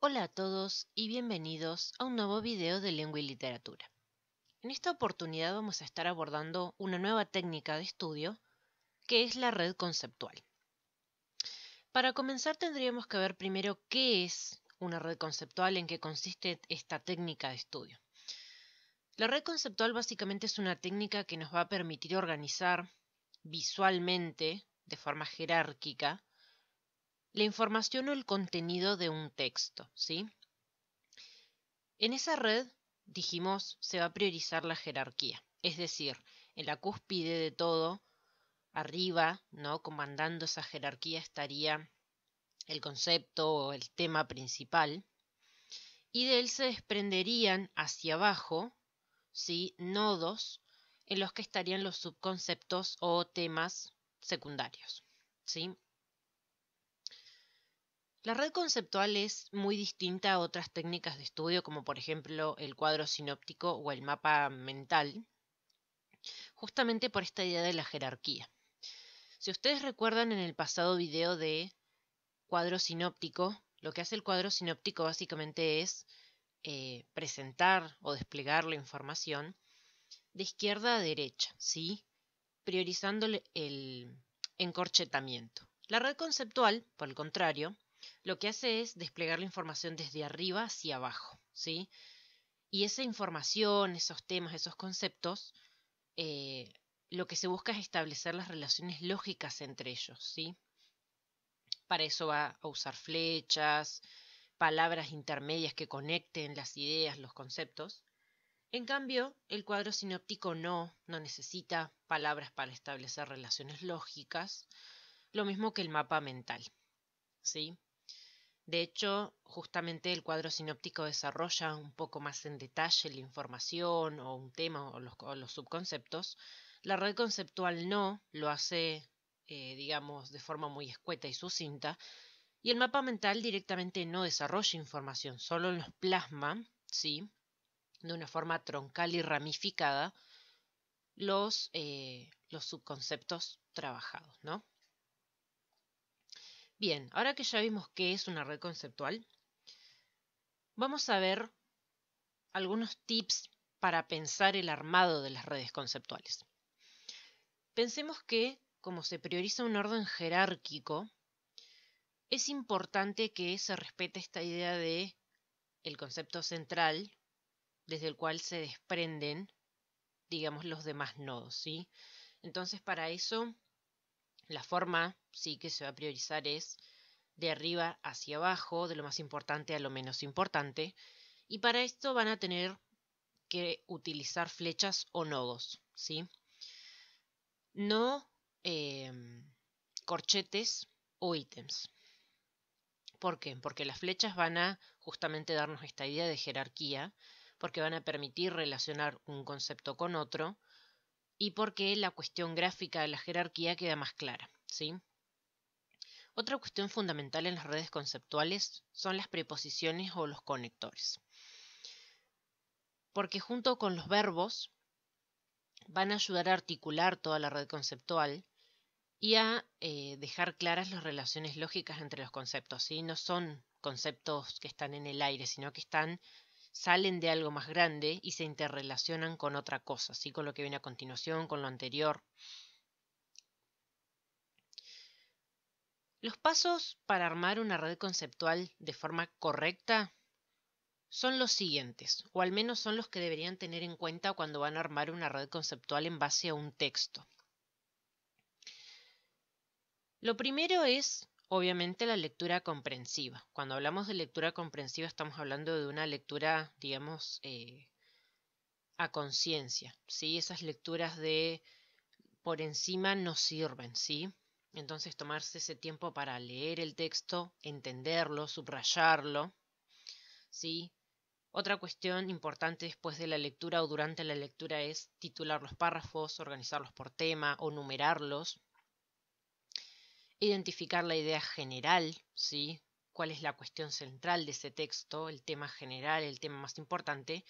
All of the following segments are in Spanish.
Hola a todos y bienvenidos a un nuevo video de Lengua y Literatura. En esta oportunidad vamos a estar abordando una nueva técnica de estudio que es la red conceptual. Para comenzar tendríamos que ver primero qué es una red conceptual, en qué consiste esta técnica de estudio. La red conceptual básicamente es una técnica que nos va a permitir organizar visualmente, de forma jerárquica, la información o el contenido de un texto, ¿sí? En esa red, dijimos, se va a priorizar la jerarquía, es decir, en la cúspide de todo, arriba, ¿no? Comandando esa jerarquía estaría el concepto o el tema principal, y de él se desprenderían hacia abajo ¿sí? nodos en los que estarían los subconceptos o temas secundarios. ¿sí? La red conceptual es muy distinta a otras técnicas de estudio, como por ejemplo el cuadro sinóptico o el mapa mental, justamente por esta idea de la jerarquía. Si ustedes recuerdan en el pasado video de cuadro sinóptico, lo que hace el cuadro sinóptico básicamente es eh, presentar o desplegar la información de izquierda a derecha, ¿sí? priorizando el encorchetamiento. La red conceptual, por el contrario, lo que hace es desplegar la información desde arriba hacia abajo, ¿sí? Y esa información, esos temas, esos conceptos, eh, lo que se busca es establecer las relaciones lógicas entre ellos, ¿sí? Para eso va a usar flechas, palabras intermedias que conecten las ideas, los conceptos. En cambio, el cuadro sinóptico no, no necesita palabras para establecer relaciones lógicas, lo mismo que el mapa mental. ¿Sí? De hecho, justamente el cuadro sinóptico desarrolla un poco más en detalle la información o un tema o los, subconceptos. La red conceptual no lo hace, eh, digamos, de forma muy escueta y sucinta, y el mapa mental directamente no desarrolla información, solo nos plasma, ¿sí? de una forma troncal y ramificada, los, eh, los subconceptos trabajados. ¿no? Bien, ahora que ya vimos qué es una red conceptual, vamos a ver algunos tips para pensar el armado de las redes conceptuales. Pensemos que, como se prioriza un orden jerárquico, es importante que se respete esta idea de el concepto central desde el cual se desprenden, digamos, los demás nodos, ¿sí? Entonces, para eso, la forma, sí, que se va a priorizar es de arriba hacia abajo, de lo más importante a lo menos importante, y para esto van a tener que utilizar flechas o nodos, ¿sí? No em, corchetes o ítems, ¿Por qué? Porque las flechas van a justamente darnos esta idea de jerarquía, porque van a permitir relacionar un concepto con otro y porque la cuestión gráfica de la jerarquía queda más clara, ¿sí? Otra cuestión fundamental en las redes conceptuales son las preposiciones o los conectores. Porque junto con los verbos van a ayudar a articular toda la red conceptual y a eh, dejar claras las relaciones lógicas entre los conceptos. No son conceptos que están en el aire, sino que salen de algo más grande y se interrelacionan con otra cosa, con lo que viene a continuación, con lo anterior. Los pasos para armar una red conceptual de forma correcta son los siguientes, o al menos son los que deberían tener en cuenta cuando van a armar una red conceptual en base a un texto. Lo primero es, obviamente, la lectura comprensiva. Cuando hablamos de lectura comprensiva estamos hablando de una lectura, digamos, eh, a conciencia. ¿sí? Esas lecturas de por encima no sirven, ¿sí? Entonces tomarse ese tiempo para leer el texto, entenderlo, subrayarlo, ¿sí? Otra cuestión importante después de la lectura o durante la lectura es titular los párrafos, organizarlos por tema o numerarlos, identificar la idea general, ¿sí? cuál es la cuestión central de ese texto, el tema general, el tema más importante.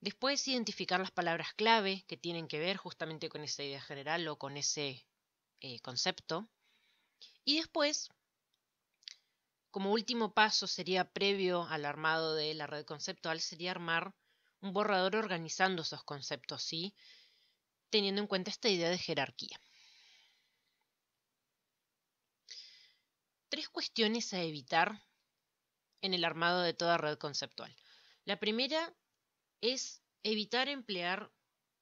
Después identificar las palabras clave que tienen que ver justamente con esa idea general o con ese eh, concepto. Y después, como último paso sería previo al armado de la red conceptual, sería armar un borrador organizando esos conceptos, ¿sí? teniendo en cuenta esta idea de jerarquía. cuestiones a evitar en el armado de toda red conceptual. La primera es evitar emplear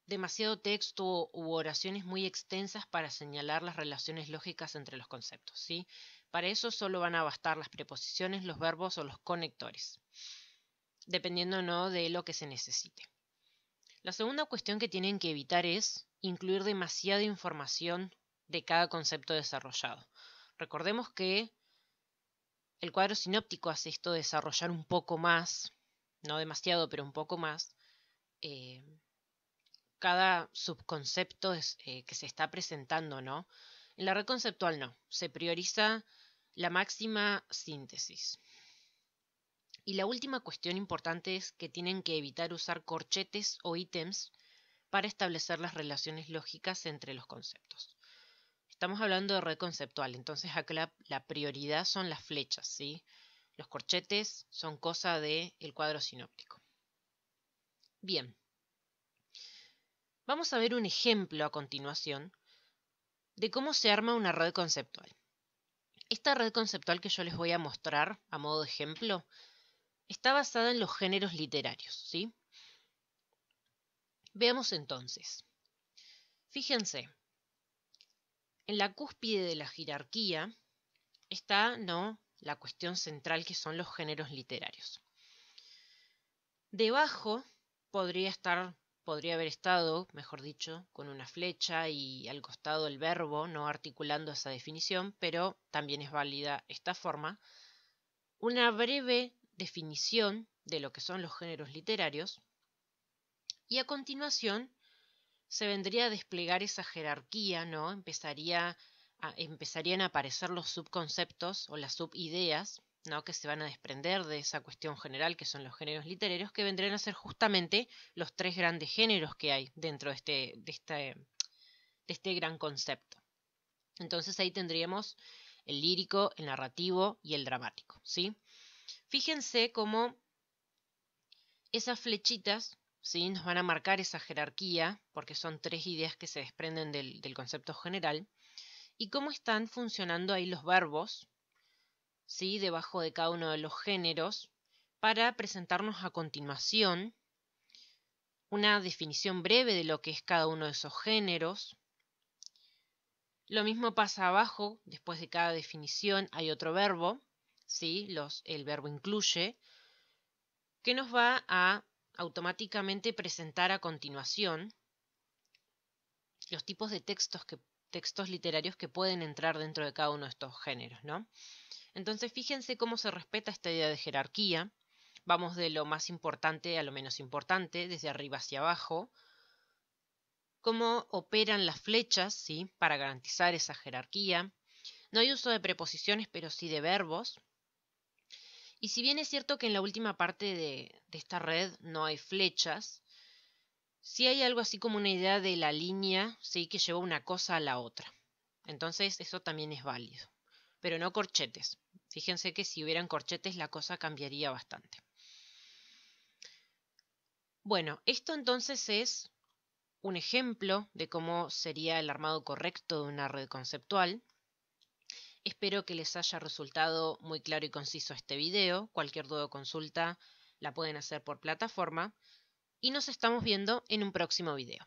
demasiado texto u oraciones muy extensas para señalar las relaciones lógicas entre los conceptos. ¿sí? Para eso solo van a bastar las preposiciones, los verbos o los conectores, dependiendo ¿no? de lo que se necesite. La segunda cuestión que tienen que evitar es incluir demasiada información de cada concepto desarrollado. Recordemos que el cuadro sinóptico hace esto desarrollar un poco más, no demasiado, pero un poco más, eh, cada subconcepto eh, que se está presentando, ¿no? En la red conceptual no, se prioriza la máxima síntesis. Y la última cuestión importante es que tienen que evitar usar corchetes o ítems para establecer las relaciones lógicas entre los conceptos. Estamos hablando de red conceptual, entonces acá la, prioridad son las flechas, ¿sí? Los corchetes son cosa del el cuadro sinóptico. Bien. Vamos a ver un ejemplo a continuación de cómo se arma una red conceptual. Esta red conceptual que yo les voy a mostrar a modo de ejemplo está basada en los géneros literarios, ¿sí? Veamos entonces. Fíjense, en la cúspide de la jerarquía está ¿no? la cuestión central que son los géneros literarios. Debajo podría estar, podría haber estado, mejor dicho, con una flecha y al costado el verbo, no articulando esa definición, pero también es válida esta forma, una breve definición de lo que son los géneros literarios y a continuación se vendría a desplegar esa jerarquía, ¿no? Empezaría a, empezarían a aparecer los subconceptos o las subideas, ¿no? Que se van a desprender de esa cuestión general que son los géneros literarios, que vendrían a ser justamente los tres grandes géneros que hay dentro de este, de este, este gran concepto. Entonces ahí tendríamos el lírico, el narrativo y el dramático, ¿sí? Fíjense cómo esas flechitas nos van a marcar esa jerarquía, porque son tres ideas que se desprenden del, concepto general, y cómo están funcionando ahí los verbos, ¿sí? debajo de cada uno de los géneros, para presentarnos a continuación una definición breve de lo que es cada uno de esos géneros. Lo mismo pasa abajo, después de cada definición hay otro verbo, los, el verbo incluye, que nos va a automáticamente presentar a continuación los tipos de textos, textos literarios que pueden entrar dentro de cada uno de estos géneros, ¿no? Entonces, fíjense cómo se respeta esta idea de jerarquía. Vamos de lo más importante a lo menos importante, desde arriba hacia abajo. Cómo operan las flechas, Para garantizar esa jerarquía. No hay uso de preposiciones, pero sí de verbos. Y si bien es cierto que en la última parte de, esta red no hay flechas, sí hay algo así como una idea de la línea, sí, que lleva una cosa a la otra. Entonces eso también es válido. Pero no corchetes. Fíjense que si hubieran corchetes la cosa cambiaría bastante. Bueno, esto entonces es un ejemplo de cómo sería el armado correcto de una red conceptual. Espero que les haya resultado muy claro y conciso este video. Cualquier duda o consulta la pueden hacer por plataforma. Y nos estamos viendo en un próximo video.